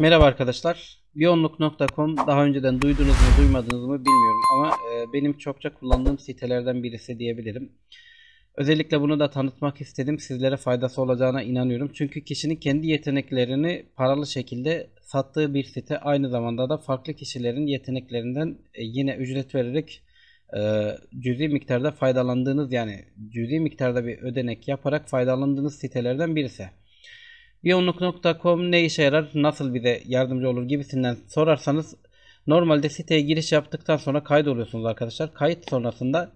Merhaba arkadaşlar. Biyonluk.com daha önceden duydunuz mu duymadınız mı bilmiyorum ama e, benim çokça kullandığım sitelerden birisi diyebilirim. Özellikle bunu da tanıtmak istedim. Sizlere faydası olacağına inanıyorum. Çünkü kişinin kendi yeteneklerini paralı şekilde sattığı bir site aynı zamanda da farklı kişilerin yeteneklerinden e, yine ücret vererek e, cüzi miktarda faydalandığınız yani cüzi miktarda bir ödenek yaparak faydalandığınız sitelerden birisi yoğunluk.com ne işe yarar, nasıl bize yardımcı olur gibisinden sorarsanız normalde siteye giriş yaptıktan sonra kaydoluyorsunuz arkadaşlar. Kayıt sonrasında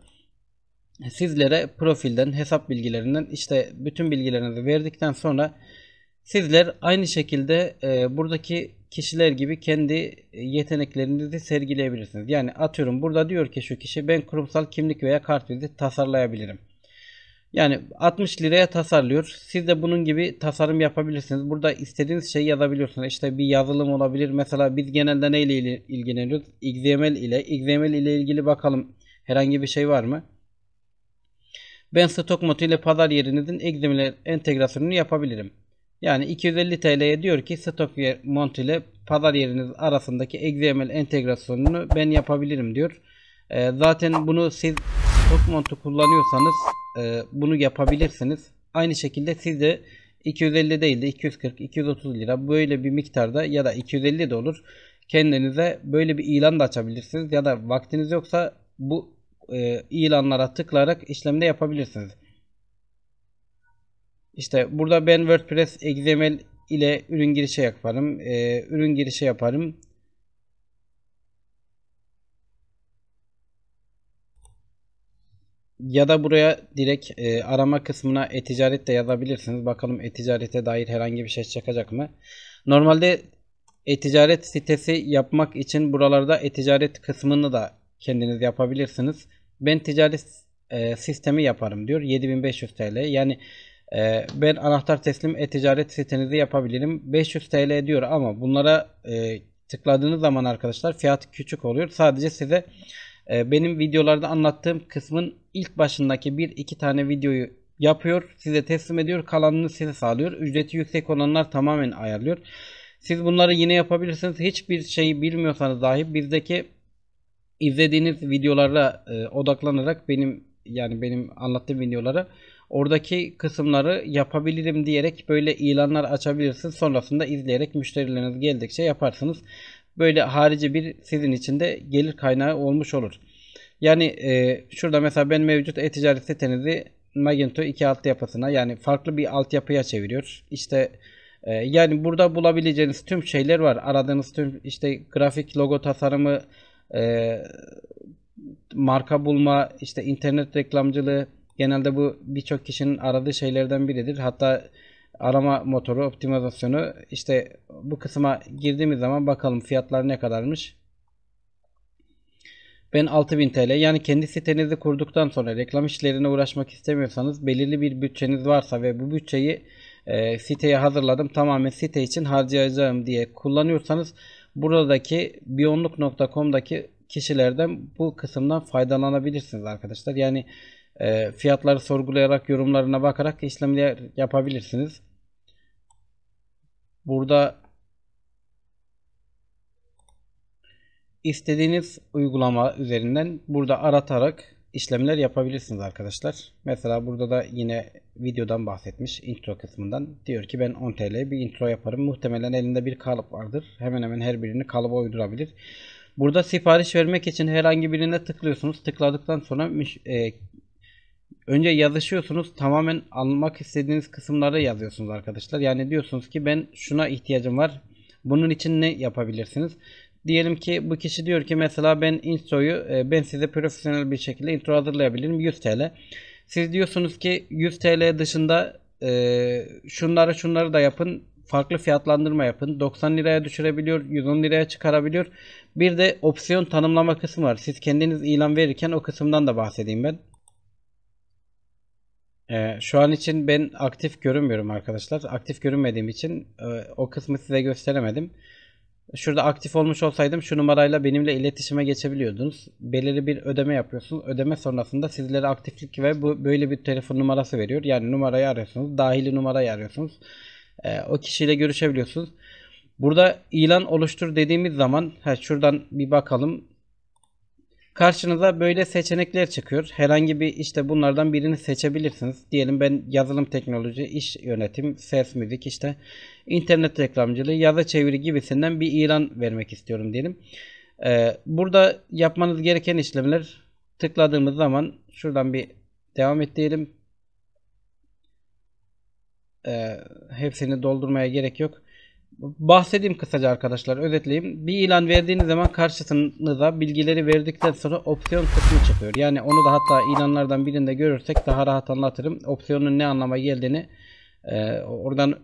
sizlere profilden, hesap bilgilerinden işte bütün bilgilerinizi verdikten sonra sizler aynı şekilde e, buradaki kişiler gibi kendi yeteneklerinizi sergileyebilirsiniz. Yani atıyorum burada diyor ki şu kişi ben kurumsal kimlik veya kart vizi tasarlayabilirim. Yani 60 liraya tasarlıyor. Siz de bunun gibi tasarım yapabilirsiniz. Burada istediğiniz şeyi yazabiliyorsunuz. İşte bir yazılım olabilir. Mesela biz genelde neyle ilgileniyoruz? XML ile. XML ile ilgili bakalım herhangi bir şey var mı? Ben stok modu ile pazar yerinizin XML entegrasyonunu yapabilirim. Yani 250 TL'ye diyor ki stok mont ile pazar yeriniz arasındaki XML entegrasyonunu ben yapabilirim diyor. Ee, zaten bunu siz Document'u kullanıyorsanız e, bunu yapabilirsiniz. Aynı şekilde siz de 250 değil de 240, 230 lira böyle bir miktarda ya da 250 de olur. Kendinize böyle bir ilan da açabilirsiniz ya da vaktiniz yoksa bu e, ilanlara tıklayarak işlemde yapabilirsiniz. İşte burada ben WordPress XML ile ürün girişi yaparım. E, ürün girişi yaparım. Ya da buraya direkt e, arama kısmına e-ticaret de yazabilirsiniz. Bakalım e-ticarete dair herhangi bir şey çıkacak mı? Normalde e-ticaret sitesi yapmak için buralarda e-ticaret kısmını da kendiniz yapabilirsiniz. Ben ticaret e, sistemi yaparım diyor. 7500 TL. Yani e, ben anahtar teslim e-ticaret sitenizi yapabilirim. 500 TL diyor ama bunlara e, tıkladığınız zaman arkadaşlar fiyat küçük oluyor. Sadece size ee, benim videolarda anlattığım kısmın ilk başındaki bir iki tane videoyu yapıyor. Size teslim ediyor. Kalanını size sağlıyor. Ücreti yüksek olanlar tamamen ayarlıyor. Siz bunları yine yapabilirsiniz. Hiçbir şeyi bilmiyorsanız dahi bizdeki izlediğiniz videolarla e, odaklanarak benim yani benim anlattığım videolara oradaki kısımları yapabilirim diyerek böyle ilanlar açabilirsiniz. Sonrasında izleyerek müşterileriniz geldikçe yaparsınız. Böyle harici bir sizin için de gelir kaynağı olmuş olur. Yani e, şurada mesela ben mevcut e-ticaret sitenizi Magento 2 altyapısına yani farklı bir altyapıya çeviriyor. İşte e, yani burada bulabileceğiniz tüm şeyler var. Aradığınız tüm işte grafik, logo tasarımı, e, marka bulma, işte internet reklamcılığı genelde bu birçok kişinin aradığı şeylerden biridir. Hatta arama motoru optimizasyonu işte bu kısma girdiğimiz zaman bakalım fiyatlar ne kadarmış. Ben 6000 TL yani kendi sitenizi kurduktan sonra reklam işlerine uğraşmak istemiyorsanız belirli bir bütçeniz varsa ve bu bütçeyi e, siteye hazırladım tamamen site için harcayacağım diye kullanıyorsanız buradaki biyonluk.com'daki kişilerden bu kısımdan faydalanabilirsiniz arkadaşlar. Yani e, fiyatları sorgulayarak yorumlarına bakarak işlemler yapabilirsiniz. Burada istediğiniz uygulama üzerinden burada aratarak işlemler yapabilirsiniz arkadaşlar. Mesela burada da yine videodan bahsetmiş intro kısmından. Diyor ki ben 10 TL bir intro yaparım. Muhtemelen elinde bir kalıp vardır. Hemen hemen her birini kalıba uydurabilir. Burada sipariş vermek için herhangi birine tıklıyorsunuz. Tıkladıktan sonra e, Önce yazışıyorsunuz. Tamamen almak istediğiniz kısımları yazıyorsunuz arkadaşlar. Yani diyorsunuz ki ben şuna ihtiyacım var. Bunun için ne yapabilirsiniz? Diyelim ki bu kişi diyor ki mesela ben introyu e, ben size profesyonel bir şekilde intro hazırlayabilirim 100 TL. Siz diyorsunuz ki 100 TL dışında e, şunları şunları da yapın. Farklı fiyatlandırma yapın. 90 liraya düşürebiliyor, 110 liraya çıkarabiliyor. Bir de opsiyon tanımlama kısmı var. Siz kendiniz ilan verirken o kısımdan da bahsedeyim ben. Ee, şu an için ben aktif görünmüyorum arkadaşlar. Aktif görünmediğim için e, o kısmı size gösteremedim. Şurada aktif olmuş olsaydım şu numarayla benimle iletişime geçebiliyordunuz. Belirli bir ödeme yapıyorsunuz. Ödeme sonrasında sizlere aktiflik ve bu böyle bir telefon numarası veriyor. Yani numarayı arıyorsunuz. Dahili numarayı arıyorsunuz. E, o kişiyle görüşebiliyorsunuz. Burada ilan oluştur dediğimiz zaman ha, şuradan bir bakalım. Karşınıza böyle seçenekler çıkıyor. Herhangi bir işte bunlardan birini seçebilirsiniz. Diyelim ben yazılım teknoloji, iş yönetim, ses müzik işte internet reklamcılığı, yazı çeviri gibisinden bir ilan vermek istiyorum diyelim. Ee, burada yapmanız gereken işlemler tıkladığımız zaman şuradan bir devam et diyelim. Ee, hepsini doldurmaya gerek yok bahsedeyim kısaca arkadaşlar özetleyeyim. Bir ilan verdiğiniz zaman karşısınıza bilgileri verdikten sonra opsiyon kısmı çıkıyor. Yani onu da hatta ilanlardan birinde görürsek daha rahat anlatırım. Opsiyonun ne anlama geldiğini e, oradan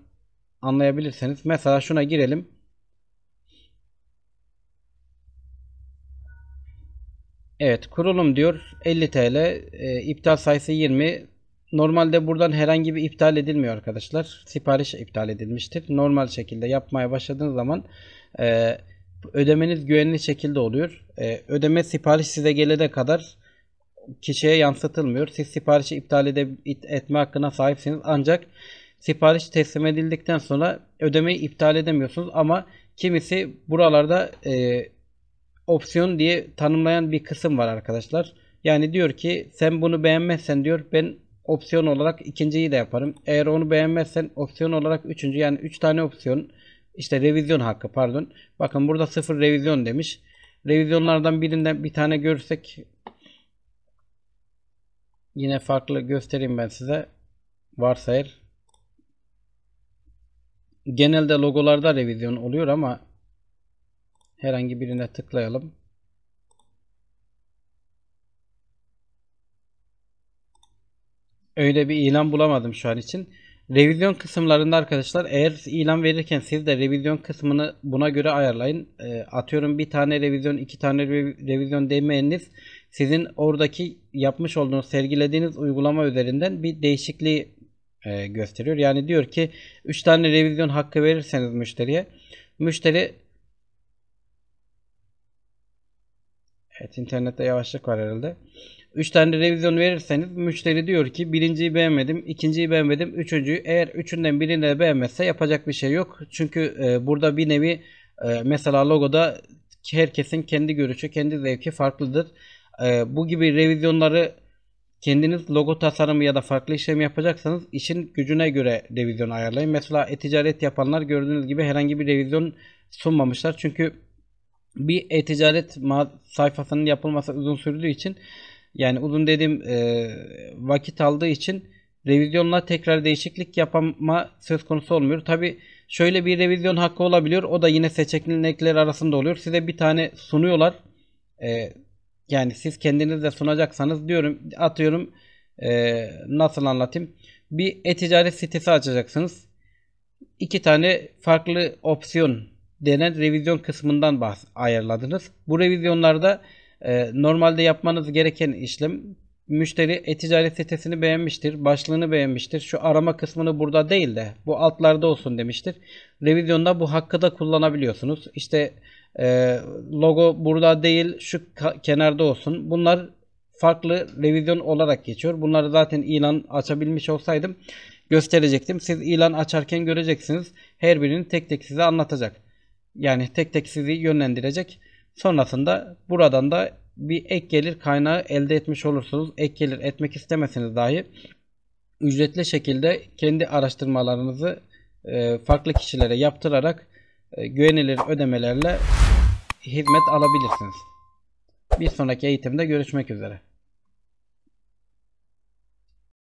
anlayabilirsiniz. Mesela şuna girelim. Evet kurulum diyor 50 TL e, iptal sayısı 20 Normalde buradan herhangi bir iptal edilmiyor arkadaşlar. Sipariş iptal edilmiştir. Normal şekilde yapmaya başladığınız zaman e, ödemeniz güvenli şekilde oluyor. E, ödeme sipariş size gelene kadar kişiye yansıtılmıyor. Siz siparişi iptal ede, etme hakkına sahipsiniz. Ancak sipariş teslim edildikten sonra ödemeyi iptal edemiyorsunuz. Ama kimisi buralarda e, opsiyon diye tanımlayan bir kısım var arkadaşlar. Yani diyor ki sen bunu beğenmezsen diyor ben opsiyon olarak ikinciyi de yaparım. Eğer onu beğenmezsen opsiyon olarak üçüncü yani üç tane opsiyon işte revizyon hakkı pardon. Bakın burada sıfır revizyon demiş. Revizyonlardan birinden bir tane görsek yine farklı göstereyim ben size. Varsayır. Genelde logolarda revizyon oluyor ama herhangi birine tıklayalım. öyle bir ilan bulamadım şu an için. Revizyon kısımlarında arkadaşlar eğer ilan verirken siz de revizyon kısmını buna göre ayarlayın. E, atıyorum bir tane revizyon, iki tane revizyon demeyiniz. sizin oradaki yapmış olduğunuz, sergilediğiniz uygulama üzerinden bir değişikliği e, gösteriyor. Yani diyor ki 3 tane revizyon hakkı verirseniz müşteriye müşteri Evet internette yavaşlık var herhalde. 3 tane revizyon verirseniz müşteri diyor ki birinciyi beğenmedim, ikinciyi beğenmedim, üçüncüyü. Eğer üçünden birini de beğenmezse yapacak bir şey yok. Çünkü e, burada bir nevi e, mesela logoda herkesin kendi görüşü, kendi zevki farklıdır. E, bu gibi revizyonları kendiniz logo tasarımı ya da farklı işlem yapacaksanız işin gücüne göre revizyon ayarlayın. Mesela e-ticaret yapanlar gördüğünüz gibi herhangi bir revizyon sunmamışlar. Çünkü bir e-ticaret sayfasının yapılması uzun sürdüğü için yani uzun dediğim e, vakit aldığı için revizyonla tekrar değişiklik yapma söz konusu olmuyor. Tabi şöyle bir revizyon hakkı olabiliyor. O da yine seçenekler arasında oluyor. Size bir tane sunuyorlar. E, yani siz kendiniz de sunacaksanız diyorum atıyorum e, nasıl anlatayım. Bir e-ticaret sitesi açacaksınız. İki tane farklı opsiyon denen revizyon kısmından bahs ayarladınız. Bu revizyonlarda ee, normalde yapmanız gereken işlem müşteri e-ticaret sitesini beğenmiştir, başlığını beğenmiştir. Şu arama kısmını burada değil de bu altlarda olsun demiştir. Revizyonda bu hakkı da kullanabiliyorsunuz. İşte e, logo burada değil şu kenarda olsun. Bunlar farklı revizyon olarak geçiyor. Bunları zaten ilan açabilmiş olsaydım gösterecektim. Siz ilan açarken göreceksiniz. Her birini tek tek size anlatacak. Yani tek tek sizi yönlendirecek. Sonrasında buradan da bir ek gelir kaynağı elde etmiş olursunuz. Ek gelir etmek istemeseniz dahi ücretli şekilde kendi araştırmalarınızı e, farklı kişilere yaptırarak e, güvenilir ödemelerle hizmet alabilirsiniz. Bir sonraki eğitimde görüşmek üzere.